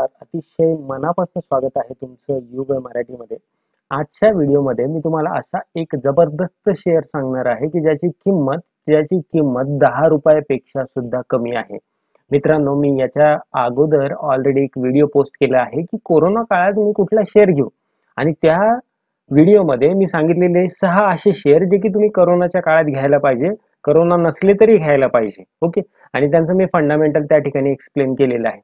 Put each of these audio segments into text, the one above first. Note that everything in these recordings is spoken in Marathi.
अतिशय मनापासून स्वागत आहे तुमचं युग मराठीमध्ये आजच्या व्हिडिओमध्ये मी तुम्हाला असा एक जबरदस्त शेअर सांगणार आहे की ज्याची किंमत ज्याची किंमत दहा रुपयापेक्षा सुद्धा कमी आहे मित्रांनो मी याच्या अगोदर ऑलरेडी एक व्हिडिओ पोस्ट केला आहे की कोरोना काळात मी कुठला शेअर घेऊ आणि त्या व्हिडिओमध्ये मी सांगितलेले सहा असे शेअर जे की तुम्ही करोनाच्या काळात घ्यायला पाहिजे करोना नसले तरी घ्यायला पाहिजे ओके आणि त्यांचं मी फंडामेंटल त्या ठिकाणी एक्सप्लेन केलेलं आहे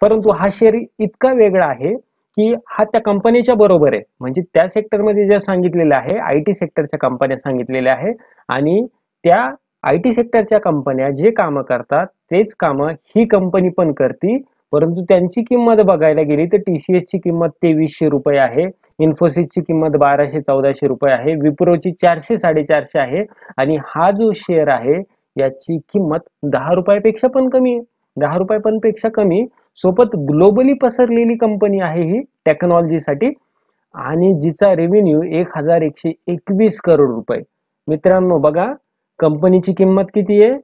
परंतु हा शेअर इतका वेगळा आहे की हा त्या कंपनीच्या बरोबर आहे म्हणजे त्या सेक्टरमध्ये जे सांगितलेलं आहे आय टी सेक्टरच्या कंपन्या सांगितलेल्या आहे आणि त्या आय टी सेक्टरच्या कंपन्या जे कामं करतात तेच कामं ही कंपनी पण करती परंतु त्यांची किंमत बघायला गेली तर टी सी एसची किंमत तेवीसशे रुपये आहे इन्फोसिसची किंमत बाराशे चौदाशे रुपये आहे विप्रोची चारशे साडेचारशे आहे आणि हा जो शेअर आहे याची किंमत दहा रुपयापेक्षा पण कमी आहे दहा रुपया पण पेक्षा कमी सोबत ग्लोबली पसरलेली कंपनी आहे ही टेक्नॉलॉजीसाठी आणि जिचा रेव्हेन्यू एक हजार एकशे एकवीस करोड रुपये मित्रांनो बघा कंपनीची किंमत किती आहे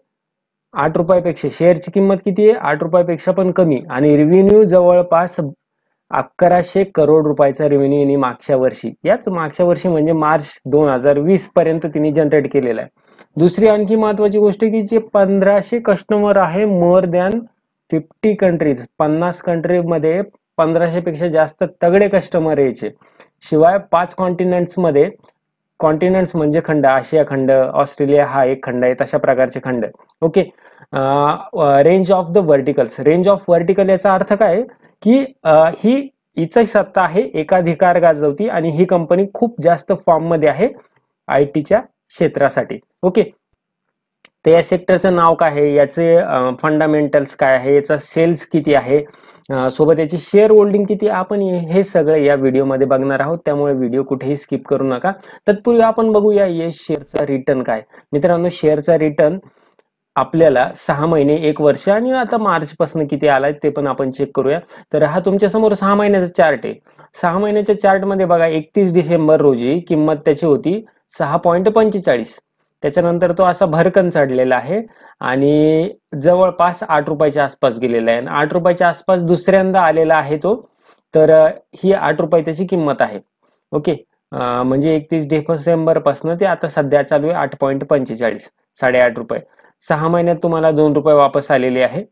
आठ रुपयापेक्षा शेअरची किंमत किती आहे आठ रुपयापेक्षा पण कमी आणि रेव्हेन्यू जवळपास अकराशे करोड रुपयाचा रेव्हेन्यू यांनी मागच्या वर्षी याच मागच्या वर्षी म्हणजे मार्च दोन हजार वीस पर्यंत तिने जनरेट केलेला आहे दुसरी आणखी महत्वाची गोष्ट की जे पंधराशे कस्टमर आहे मोर दॅन फिफ्टी कंट्रीज पन्नास कंट्रीमध्ये पंधराशे पेक्षा जास्त तगडे कस्टमर यायचे शिवाय पाच कॉन्टिनेंट्समध्ये कॉन्टिनेंट्स म्हणजे खंड आशिया खंड ऑस्ट्रेलिया हा एक खंड आहे तशा प्रकारचे खंड okay range of the verticals range of vertical याचा अर्थ काय की ही हिचं सत्ता आहे एकाधिकार गाजवती आणि ही कंपनी खूप जास्त फॉर्ममध्ये आहे आय टीच्या क्षेत्रासाठी ओके तर या सेक्टरचं नाव काय आहे याचे फंडामेंटल्स काय आहे याचा सेल्स किती आहे सोबत याची शेअर होल्डिंग किती आपण हे सगळं या व्हिडिओमध्ये बघणार आहोत त्यामुळे व्हिडिओ कुठेही स्किप करू नका तत्पूर्वी आपण बघूया या शेअरचा रिटर्न काय मित्रांनो शेअरचा रिटर्न आपल्याला सहा महिने एक वर्ष आणि आता मार्चपासून किती आलाय ते पण आपण चेक करूया तर हा तुमच्या समोर सहा महिन्याचा चार्ट आहे सहा महिन्याच्या चार्टमध्ये बघा एकतीस डिसेंबर रोजी किंमत त्याची होती सहा पॉईंट पंचेचाळीस त्याच्यानंतर तो असा भरकन चढलेला आहे आणि जवळपास आठ रुपयाच्या आसपास गेलेला आहे आणि आठ रुपयाच्या आसपास दुसऱ्यांदा आलेला आहे तो तर ही आठ रुपये त्याची किंमत आहे ओके म्हणजे एकतीस डिसेंबर पासून ते आता सध्या चालू आहे आठ पॉईंट पंचेचाळीस साडेआठ रुपये सहा महिन्यात तुम्हाला दोन रुपये वापस आलेले आहे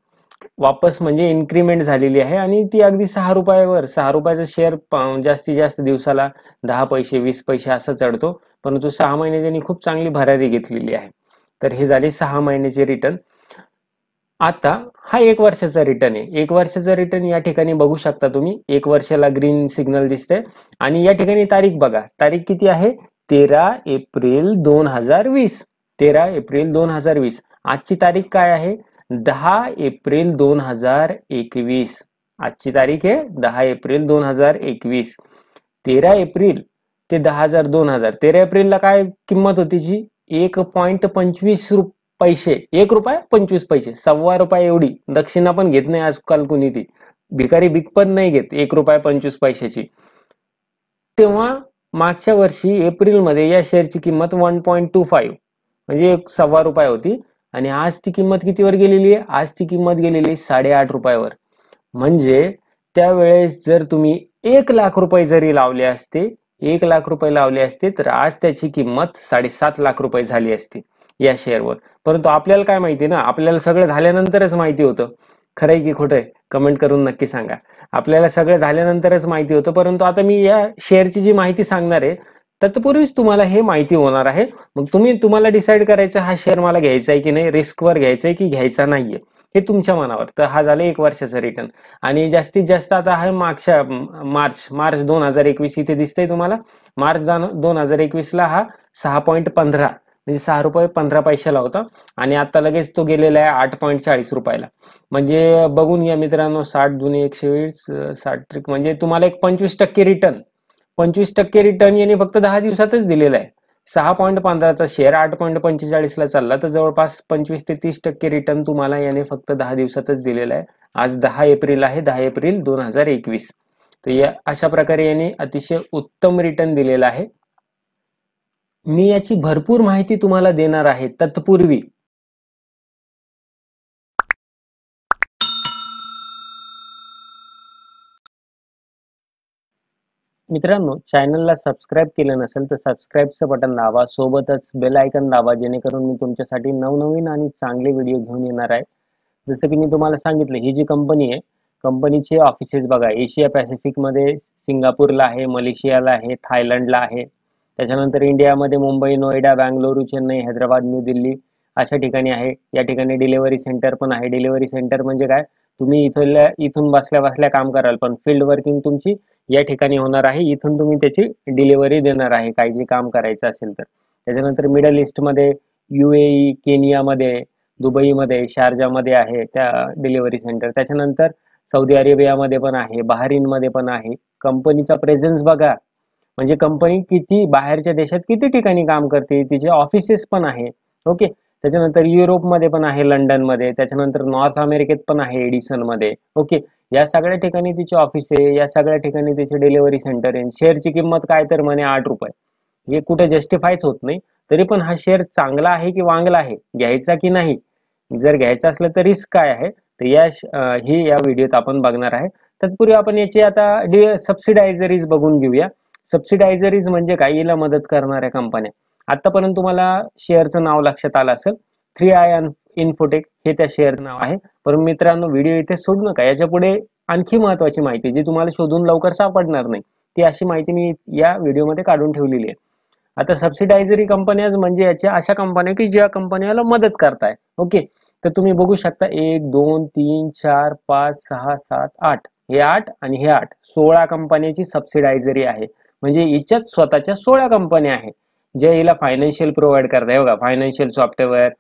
वापस म्हणजे इन्क्रीमेंट झालेली आहे आणि ती अगदी सहा रुपयावर सहा रुपयाचा शेअर जास्तीत जास्त दिवसाला दहा पैसे वीस पैसे असं चढतो परंतु सहा महिने त्यांनी खूप चांगली भरारी घेतलेली आहे तर हे झाले सहा महिन्याचे रिटर्न आता हा एक वर्षाचा रिटर्न आहे एक वर्षाचा रिटर्न या ठिकाणी बघू शकता तुम्ही एक वर्षाला ग्रीन सिग्नल दिसते आणि या ठिकाणी तारीख बघा तारीख किती आहे तेरा एप्रिल दोन हजार वीस तेरा एप्रिल दोन हजार वीस आजची तारीख काय आहे दहा एप्रिल दोन हजार एकवीस आजची तारीख आहे दहा एप्रिल दोन हजार एकवीस तेरा एप्रिल ते दहा हजार दोन हजार तेरा एप्रिलला काय किंमत होती जी एक पॉईंट पंचवीस रुप पैसे एक रुपये पंचवीस पैसे सव्वा रुपये एवढी दक्षिणा पण घेत नाही आजकाल कुणी ती भिकारी बिक पण नाही घेत एक रुपये पंचवीस पैशाची तेव्हा मागच्या वर्षी एप्रिलमध्ये या शेअरची किंमत वन पॉईंट टू फाईव्ह म्हणजे एक सव्वा रुपये होती आणि आज ती किंमत कितीवर गेलेली आहे आज ती किंमत गेलेली साडेआठ रुपयावर म्हणजे त्यावेळेस जर तुम्ही एक लाख रुपये जरी लावले असते एक लाख रुपये लावले असते तर आज त्याची किंमत साडेसात लाख रुपये झाली असती या शेअरवर परंतु आपल्याला काय माहिती ना आपल्याला सगळं झाल्यानंतरच माहिती होतं खरंय की खोटंय कमेंट करून नक्की सांगा आपल्याला सगळं झाल्यानंतरच माहिती होतं परंतु आता मी या शेअरची जी माहिती सांगणार आहे तत्पूर्वीच तुम्हाला हे माहिती होणार आहे मग तुम्ही तुम्हाला डिसाईड करायचं हा शेअर मला घ्यायचा आहे की नाही रिस्कवर घ्यायचा आहे की घ्यायचा नाहीये हे तुमच्या मनावर तर हा झाला एक वर्षाचा रिटर्न आणि जास्तीत जास्त आता आहे मागच्या मार्च मार्च दोन हजार एकवीस इथे दिसतंय तुम्हाला मार्च दोन हजार एकवीसला हा सहा पॉईंट पंधरा म्हणजे सहा रुपये पंधरा पैशाला होता आणि आता लगेच तो गेलेला आहे आठ पॉईंट चाळीस रुपयाला म्हणजे बघून घ्या मित्रांनो साठ दोन्ही एकशे वीस साठ म्हणजे तुम्हाला एक पंचवीस टक्के रिटर्न पंचवीस टक्के रिटर्न यांनी फक्त दहा दिवसातच दिलेला आहे सहा पॉईंट पंधराचा शेअर आठ पॉईंट पंचेचाळीसला चालला तर जवळपास पंचवीस ते तीस टक्के रिटर्न तुम्हाला याने फक्त दहा दिवसातच दिलेला आहे आज दहा एप्रिल आहे दहा एप्रिल दोन हजार एकवीस तर या अशा प्रकारे याने अतिशय उत्तम रिटर्न दिलेला आहे मी याची भरपूर माहिती तुम्हाला देणार आहे तत्पूर्वी मित्रांनो चॅनलला सबस्क्राईब केलं नसेल तर सबस्क्राईबचं बटन दाबा सोबतच बेल आयकन दाबा जेणेकरून मी तुमच्यासाठी नवनवीन आणि चांगले व्हिडिओ घेऊन येणार आहे जसं की मी तुम्हाला सांगितलं ही जी कंपनी आहे कंपनीचे ऑफिसेस बघा एशिया पॅसिफिकमध्ये सिंगापूरला आहे मलेशियाला आहे थायलंडला आहे त्याच्यानंतर इंडियामध्ये मुंबई नोएडा बँगलोरू चेन्नई हैदराबाद न्यू दिल्ली अशा ठिकाणी आहे या ठिकाणी डिलिव्हरी सेंटर पण आहे डिलिव्हरी सेंटर म्हणजे काय तुम्ही इथल्या इथून बसल्या बसल्या काम कराल पण फील्ड वर्किंग तुमची या ठिकाणी होणार आहे इथून तुम्ही त्याची डिलिव्हरी देणार आहे काही जे काम करायचं असेल तर त्याच्यानंतर मिडल ईस्टमध्ये यु ए केनियामध्ये e, दुबईमध्ये शारजामध्ये आहे त्या डिलिव्हरी सेंटर त्याच्यानंतर सौदी अरेबियामध्ये पण आहे बहारीनमध्ये पण आहे कंपनीचा प्रेझेन्स बघा म्हणजे कंपनी किती बाहेरच्या देशात किती ठिकाणी काम करते तिचे ऑफिसेस पण आहे ओके त्याच्यानंतर युरोपमध्ये पण आहे लंडनमध्ये त्याच्यानंतर नॉर्थ अमेरिकेत पण आहे एडिसन मध्ये ओके या सगळ्या ठिकाणी तिची ऑफिस आहे या सगळ्या ठिकाणी तिचे डिलिव्हरी सेंटर आहे शेअरची किंमत काय तर म्हणे आठ रुपये हे कुठे जस्टिफायच होत नाही तरी पण हा शेअर चांगला आहे की वांगला आहे घ्यायचा की नाही जर घ्यायचा असलं तर रिस्क काय आहे तर या ही या व्हिडिओत आपण बघणार आहे तत्पूर्वी आपण याची आता सबसिडायझरीज बघून घेऊया सबसिडायझरीज म्हणजे काहीला मदत करणाऱ्या कंपन्या आतापर्यंत तुम्हाला शेअरचं नाव लक्षात आलं असेल थ्री आय इन्फोटेक हे त्या शेअरचं नाव आहे परंतु मित्रांनो व्हिडिओ इथे सोडू नका याच्या पुढे आणखी महत्वाची माहिती जी तुम्हाला शोधून लवकर सापडणार नाही ती अशी माहिती मी या व्हिडिओमध्ये काढून ठेवलेली आहे आता सबसिडायझरी कंपन्या म्हणजे याच्या अशा कंपन्या की ज्या कंपन्याला मदत करताय ओके तर तुम्ही बघू शकता एक दोन तीन चार पाच सहा सात आठ हे आठ आणि हे आठ सोळा कंपन्याची सबसिडायझरी आहे म्हणजे याच्यात स्वतःच्या सोळा कंपन्या आहेत जे हिला फायनान्शियल प्रोव्हाइड आहे बघा फायनान्शियल सॉफ्टवेअर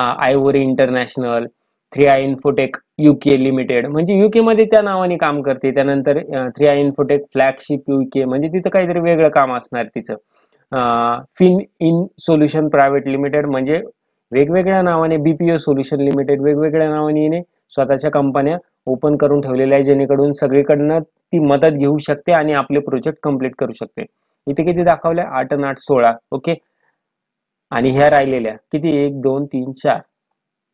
आयओरी international three I infotech UK limited म्हणजे मध्ये त्या नावाने काम करते त्यानंतर three I infotech flagship UK म्हणजे तिथं काहीतरी वेगळं काम असणार तिचं fin in solution private limited म्हणजे वेगवेगळ्या नावाने बीपीओ सोल्युशन लिमिटेड वेगवेगळ्या नावाने स्वतःच्या कंपन्या ओपन करून ठेवलेल्या आहे जेणेकरून सगळीकडनं ती मदत घेऊ शकते आणि आपले प्रोजेक्ट कम्प्लीट करू शकते इथे किती दाखवल्या आठ आठ सोळा ओके आणि ह्या राहिलेल्या किती एक दोन तीन चार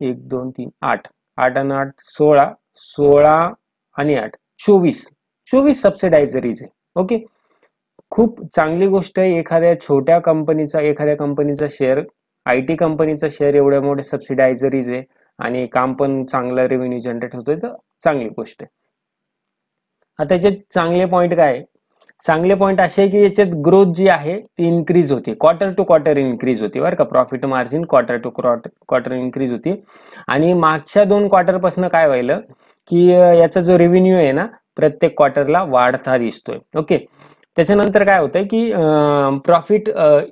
एक दोन तीन आठ आठ आणि आठ सोळा सोळा आणि आठ चोवीस चोवीस सबसिडायझरीज आहे ओके खूप चांगली गोष्ट आहे एखाद्या छोट्या कंपनीचा एखाद्या कंपनीचा शेअर आय टी कंपनीचा शेअर एवढ्या मोठ्या सबसिडायझरीज आहे आणि काम पण चांगला रेव्हेन्यू जनरेट होतोय तर चांगली गोष्ट आहे आता त्याचे चांगले पॉईंट काय चांगले पॉईंट असे की याच्यात ग्रोथ जी आहे ती इन्क्रीज होते क्वार्टर टू क्वार्टर इन्क्रीज होती बरं का profit margin quarter to quarter increase होती आणि मागच्या दोन क्वार्टरपासून काय व्हायलं की याचा जो रेव्हेन्यू आहे ना प्रत्येक क्वार्टरला वाढता दिसतोय ओके त्याच्यानंतर काय होतंय की प्रॉफिट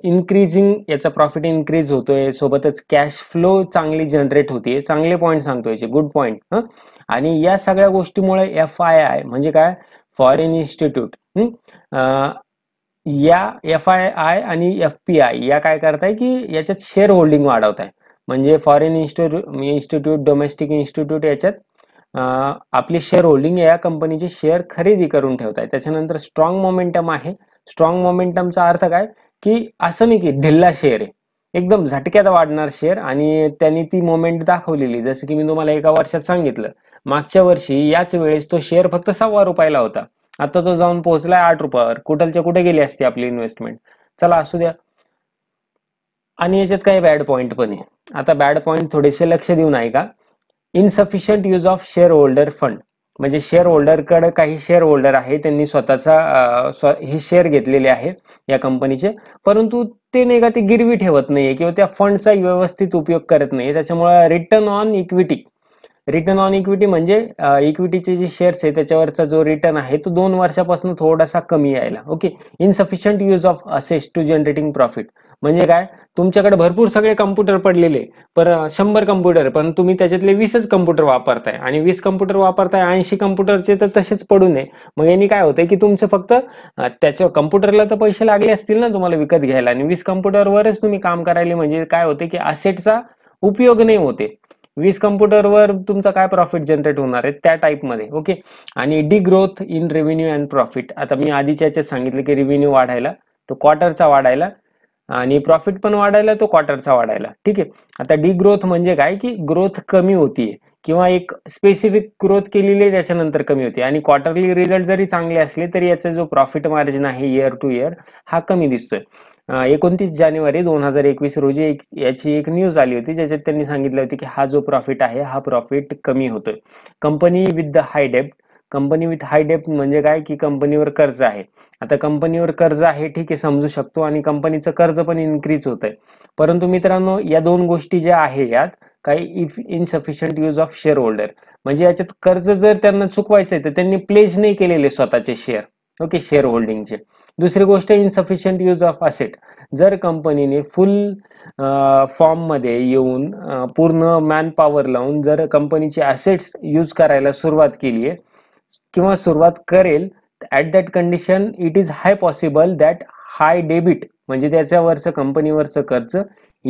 इन्क्रीजिंग याचा प्रॉफिट इन्क्रीज होतोय सोबतच कॅश फ्लो चांगली जनरेट होते चांगले पॉईंट सांगतो याचे गुड पॉईंट आणि या सगळ्या गोष्टीमुळे एफ आय आय म्हणजे काय फॉरेन इन्स्टिट्यूट या एफ आय आय आणि एफ पी आय या काय करताय की याच्यात शेअर होल्डिंग वाढवत आहे म्हणजे foreign institute institute domestic institute याच्यात आपली शेअर होल्डिंग या कंपनीचे शेअर खरेदी करून ठेवताय त्याच्यानंतर स्ट्रॉंग मोमेंटम आहे स्ट्रॉंग मोमेंटमचा अर्थ काय की असं नाही की ढिल्ला शेअर आहे एकदम झटक्यात वाढणार शेअर आणि त्यांनी ती मोमेंट दाखवलेली जसं की मी तुम्हाला एका वर्षात सांगितलं मागच्या वर्षी याच वेळेस तो शेअर फक्त सव्वा रुपयाला होता आता तो जाऊन पोहोचलाय आठ रुपयावर कुठलच्या कुठे गेली असते आपली इन्व्हेस्टमेंट चला असू द्या आणि याच्यात काही बॅड पॉईंट पण आहे आता बॅड पॉईंट थोडेसे लक्ष देऊन आहे का insufficient use of share holder fund म्हणजे शेअर होल्डरकडे काही शेअर होल्डर आहे त्यांनी स्वतःचा हे शेअर घेतलेले आहे या कंपनीचे परंतु ते नाही का ते गिरवी ठेवत नाहीये किंवा त्या फंडचा व्यवस्थित उपयोग करत नाही त्याच्यामुळे return on equity return on equity म्हणजे इक्विटीचे जे शेअर्स आहे त्याच्यावरचा जो रिटर्न आहे तो दोन वर्षापासून थोडासा कमी यायला ओके इनसफिशियंट यूज ऑफ असेस टू जनरेटिंग प्रॉफिट म्हणजे काय तुमच्याकडे भरपूर सगळे कम्प्युटर पडलेले पर शंभर कम्प्युटर पण तुम्ही त्याच्यातले वीसच कम्प्युटर वापरताय आणि वीस कम्प्युटर वापरताय ऐंशी कम्प्युटरचे तर तसेच पडू नये मग यांनी काय होतंय की तुमचं फक्त त्याच्या कम्प्युटरला तर पैसे लागले असतील ना तुम्हाला विकत घ्यायला आणि वीस कम्प्युटरवरच तुम्ही काम करायला म्हणजे काय होते की असेटचा उपयोग नाही होते वीस कम्प्युटरवर तुमचा काय प्रॉफिट जनरेट होणार आहे त्या टाईपमध्ये ओके आणि the growth in revenue and profit आता मी आधीच्या याच्यात सांगितलं की रेव्हेन्यू वाढायला तो क्वार्टरचा वाढायला आणि प्रॉफिट पण वाढायला तो क्वार्टरचा वाढायला ठीक आहे आता डी ग्रोथ म्हणजे काय की ग्रोथ कमी होतीये किंवा एक स्पेसिफिक ग्रोथ केलेली आहे त्याच्यानंतर कमी होते आणि क्वार्टरली रिझल्ट जरी चांगले असले तरी याचा जो प्रॉफिट मार्जिन आहे इयर टू इयर हा कमी दिसतोय एकोणतीस जानेवारी दोन हजार एकवीस रोजी एक याची एक न्यूज आली होती ज्याच्यात त्यांनी सांगितलं होतं की हा जो प्रॉफिट आहे हा प्रॉफिट कमी होतोय company with the high dept company with हाय डेप्ट म्हणजे काय की कंपनीवर कर्ज आहे आता कंपनीवर कर्ज आहे ठीक आहे समजू शकतो आणि कंपनीचं कर्ज पण इन्क्रीज होत आहे परंतु मित्रांनो या दोन गोष्टी ज्या आहे यात काही if insufficient use of share holder म्हणजे याच्यात कर्ज जर त्यांना चुकवायचंय तर त्यांनी प्लेज नाही केलेले स्वतःचे शेअर ओके शेअर होल्डिंगचे दुसरी गोष्ट इनसफिशियंट यूज ऑफ असेट जर कंपनीने फुल फॉर्म मध्ये येऊन पूर्ण मॅन पॉवर लावून जर कंपनीचे असेट्स यूज करायला सुरुवात केली आहे किंवा सुरुवात करेल at that condition it is high possible that high debit म्हणजे त्याच्यावरचं कंपनीवरचं कर्ज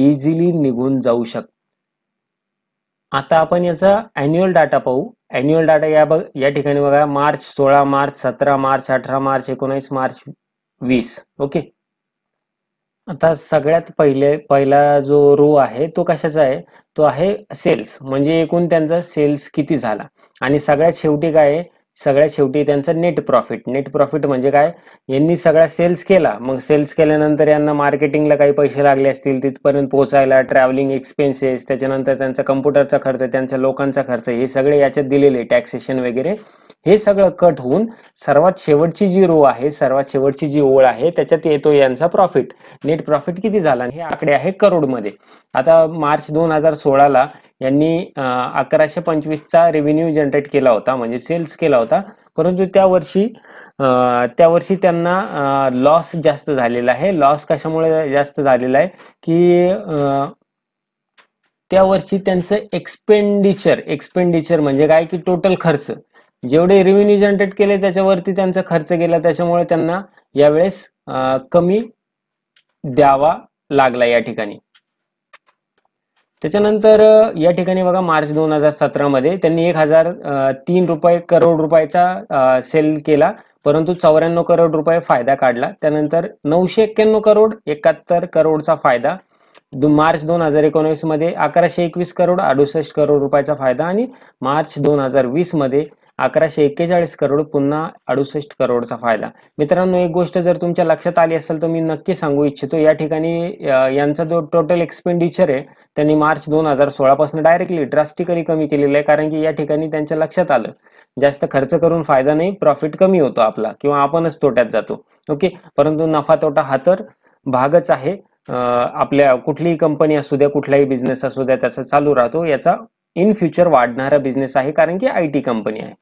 इझिली निघून जाऊ शकतं आता आपण याचा अॅन्युअल डाटा पाहू अॅन्युअल डाटा या बघ या ठिकाणी बघा मार्च सोळा मार्च सतरा मार्च अठरा मार्च एकोणीस मार्च वीस ओके आता सगळ्यात पहिले पहिला जो रो आहे तो कशाचा आहे तो आहे सेल्स म्हणजे एकूण त्यांचा सेल्स किती झाला आणि सगळ्यात शेवटी काय आहे सगळ्यात शेवटी त्यांचं नेट प्रॉफिट नेट प्रॉफिट म्हणजे काय यांनी सगळा सेल्स केला मग सेल्स केल्यानंतर यांना मार्केटिंगला काही पैसे लागले असतील तिथपर्यंत पोहोचायला ट्रॅव्हलिंग एक्सपेन्सेस त्याच्यानंतर त्यांचा कम्प्युटरचा खर्च त्यांचा लोकांचा खर्च हे सगळे याच्यात दिलेले टॅक्सेशन वगैरे हे सगळं कट होऊन सर्वात शेवटची जी रो आहे सर्वात शेवटची जी ओळ आहे त्याच्यात येतो यांचा प्रॉफिट नेट प्रॉफिट किती झाला हे आकडे आहे करोडमध्ये आता मार्च दोन हजार सोळाला यांनी अकराशे पंचवीसचा रेव्हेन्यू जनरेट केला होता म्हणजे सेल्स केला होता परंतु त्या वर्षी त्या वर्षी त्यांना लॉस जास्त झालेला आहे लॉस कशामुळे जास्त झालेला आहे की त्या वर्षी त्यांचं एक्सपेंडिचर एक्सपेंडिचर म्हणजे काय की टोटल खर्च जेवढे रेव्हेन्यू जनरेट केले त्याच्यावरती त्यांचा खर्च गेला त्याच्यामुळे त्यांना यावेळेस कमी द्यावा लागला या ठिकाणी त्याच्यानंतर या ठिकाणी बघा मार्च दोन हजार सतरामध्ये त्यांनी एक हजार तीन रुपये करोड रुपयाचा सेल केला परंतु चौऱ्याण्णव करोड रुपये फायदा काढला त्यानंतर नऊशे एक्क्याण्णव करोड एकाहत्तर करोडचा फायदा मार्च दोन हजार एकोणवीस मध्ये अकराशे एकवीस करोड अडुसष्ट करोड रुपयाचा फायदा आणि मार्च दोन हजार वीस मध्ये अकराशे एक्केचाळीस करोड पुन्हा अडुसष्ट करोडचा फायदा मित्रांनो एक गोष्ट जर तुमच्या लक्षात आली असेल तर मी नक्की सांगू इच्छितो या ठिकाणी यांचा जो टोटल एक्सपेंडिचर आहे त्यांनी मार्च दोन हजार सोळापासून डायरेक्टली ड्रास्टिकली कमी केलेलं आहे कारण की या ठिकाणी त्यांच्या लक्षात आलं जास्त खर्च करून फायदा नाही प्रॉफिट कमी होतो आपला किंवा आपणच तोट्यात जातो ओके परंतु नफा तोटा हा तर भागच आहे आपल्या कुठलीही कंपनी असू द्या कुठलाही बिझनेस असू द्या त्याचा चालू राहतो याचा इन फ्युचर वाढणारा बिझनेस आहे कारण की आय टी कंपनी आहे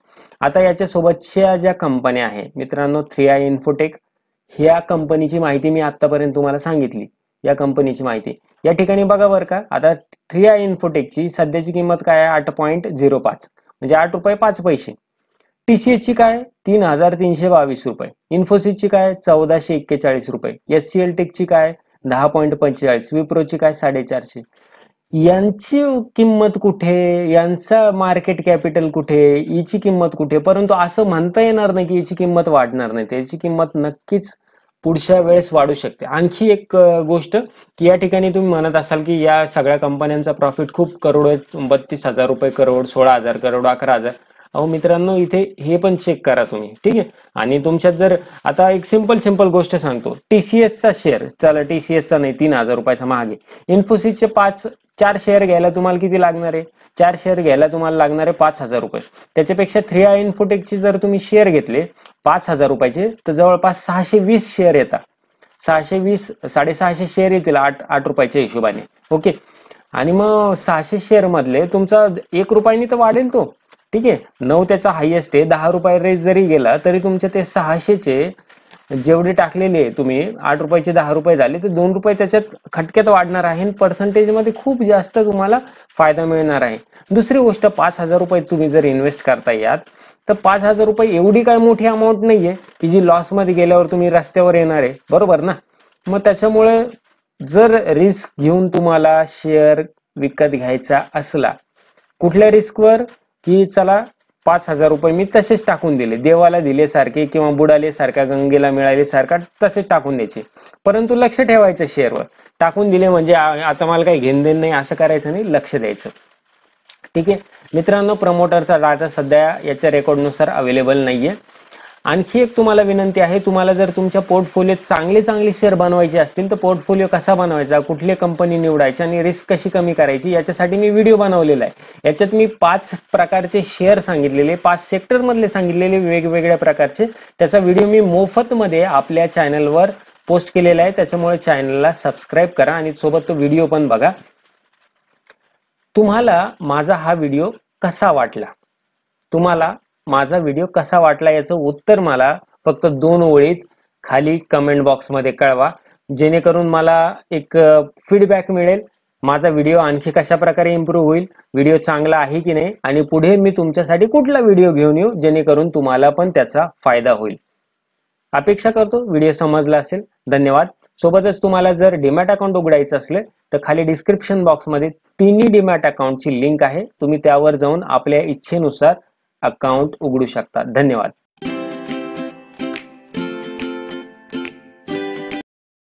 आता याच्यासोबतच्या ज्या कंपन्या आहे मित्रांनो थ्री आय इन्फोटेक ह्या कंपनीची माहिती मी आतापर्यंत तुम्हाला सांगितली या कंपनीची माहिती या ठिकाणी बघा बरं का आता थ्री आय इन्फोटेकची सध्याची किंमत काय आहे आठ पॉईंट झिरो पाच म्हणजे आठ रुपये पाच पैसे टीसीएस ची काय तीन हजार तीनशे बावीस रुपये इन्फोसिसची काय चौदाशे एक्केचाळीस रुपये एस सी एल टेकची काय दहा पॉईंट पंचेचाळीस विप्रोची काय साडेचारशे यांची किंमत कुठे यांचा मार्केट कॅपिटल कुठे याची किंमत कुठे परंतु असं म्हणता येणार नाही की याची किंमत वाढणार नाही त्याची किंमत नक्कीच पुढच्या वेळेस वाढू शकते आणखी एक गोष्ट की या ठिकाणी तुम्ही म्हणत असाल की या सगळ्या कंपन्यांचा प्रॉफिट खूप करोड बत्तीस हजार रुपये करोड सोळा हजार करोड अकरा हजार अहो मित्रांनो इथे हे पण चेक करा तुम्ही ठीक आहे आणि तुमच्यात जर आता एक सिंपल सिंपल गोष्ट सांगतो टीसीएसचा शेअर चला टीसीएसचा नाही तीन हजार रुपयाचा मागे इन्फोसिसचे पाच चार शेअर घ्यायला तुम्हाला किती लागणार आहे चार शेअर घ्यायला तुम्हाला लागणार आहे पाच हजार रुपये त्याच्यापेक्षा थ्री आय इन्फोटेकचे जर तुम्ही शेअर घेतले पाच हजार रुपयाचे तर जवळपास सहाशे वीस शेअर येतात सहाशे वीस साडेसहाशे शेअर येतील आठ आठ रुपयाच्या हिशोबाने ओके आणि मग सहाशे शेअर मधले तुमचा एक रुपयानी तर वाढेल तो ठीक आहे नऊ त्याचा हायेस्ट आहे दहा रुपये रेस जरी गेला तरी तुमचे ते सहाशेचे जेवढे टाकलेली आहे तुम्ही आठ रुपयाचे दहा रुपये झाले तर दोन रुपये त्याच्यात खटक्यात वाढणार आहे पर्सेंटेजमध्ये खूप जास्त तुम्हाला फायदा मिळणार आहे दुसरी गोष्ट पाच हजार रुपये तुम्ही जर इन्व्हेस्ट करता यात तर पाच हजार रुपये एवढी काय मोठी अमाऊंट नाहीये की जी लॉसमध्ये गेल्यावर तुम्ही रस्त्यावर येणार आहे बरोबर ना मग त्याच्यामुळे जर रिस्क घेऊन तुम्हाला शेअर विकत घ्यायचा असला कुठल्या रिस्कवर की चला पाच हजार रुपये मी तसेच टाकून दिले देवाला दिले सारखे किंवा बुडाले सारख्या गंगेला मिळाले सारखा तसेच टाकून द्यायचे परंतु लक्ष ठेवायचं शेअरवर टाकून दिले म्हणजे आता मला काही घेण देण नाही असं करायचं नाही लक्ष द्यायचं ठीक आहे मित्रांनो प्रमोटरचा डाटा सध्या याच्या रेकॉर्डनुसार अवेलेबल नाहीये आणखी एक तुम्हाला विनंती आहे तुम्हाला जर तुमच्या पोर्टफोलिओ चांगले चांगले शेअर बनवायचे असतील तर पोर्टफोलिओ कसा बनवायचा कुठली कंपनी निवडायची आणि रिस्क कशी कमी करायची याच्यासाठी मी व्हिडिओ बनवलेला आहे याच्यात मी पाच प्रकारचे शेअर सांगितलेले पाच सेक्टरमधले सांगितलेले वेगवेगळ्या प्रकारचे त्याचा व्हिडिओ मी मोफतमध्ये आपल्या चॅनलवर पोस्ट केलेला आहे त्याच्यामुळे चॅनलला सबस्क्राईब करा आणि सोबत तो व्हिडिओ पण बघा तुम्हाला माझा हा व्हिडिओ कसा वाटला तुम्हाला माझा व्हिडिओ कसा वाटला याचं उत्तर मला फक्त दोन ओळीत खाली कमेंट बॉक्समध्ये कळवा जेणेकरून मला एक फीडबॅक मिळेल माझा व्हिडिओ आणखी कशा प्रकारे इम्प्रूव्ह होईल व्हिडिओ चांगला आहे की नाही आणि पुढे मी तुमच्यासाठी कुठला व्हिडिओ घेऊन येऊ जेणेकरून तुम्हाला पण त्याचा फायदा होईल अपेक्षा करतो व्हिडिओ समजला असेल धन्यवाद सोबतच तुम्हाला जर डीमॅट अकाउंट उघडायचं असेल तर खाली डिस्क्रिप्शन बॉक्समध्ये तिन्ही डीमॅट अकाउंटची लिंक आहे तुम्ही त्यावर जाऊन आपल्या इच्छेनुसार अकाउंट उघडू शकता धन्यवाद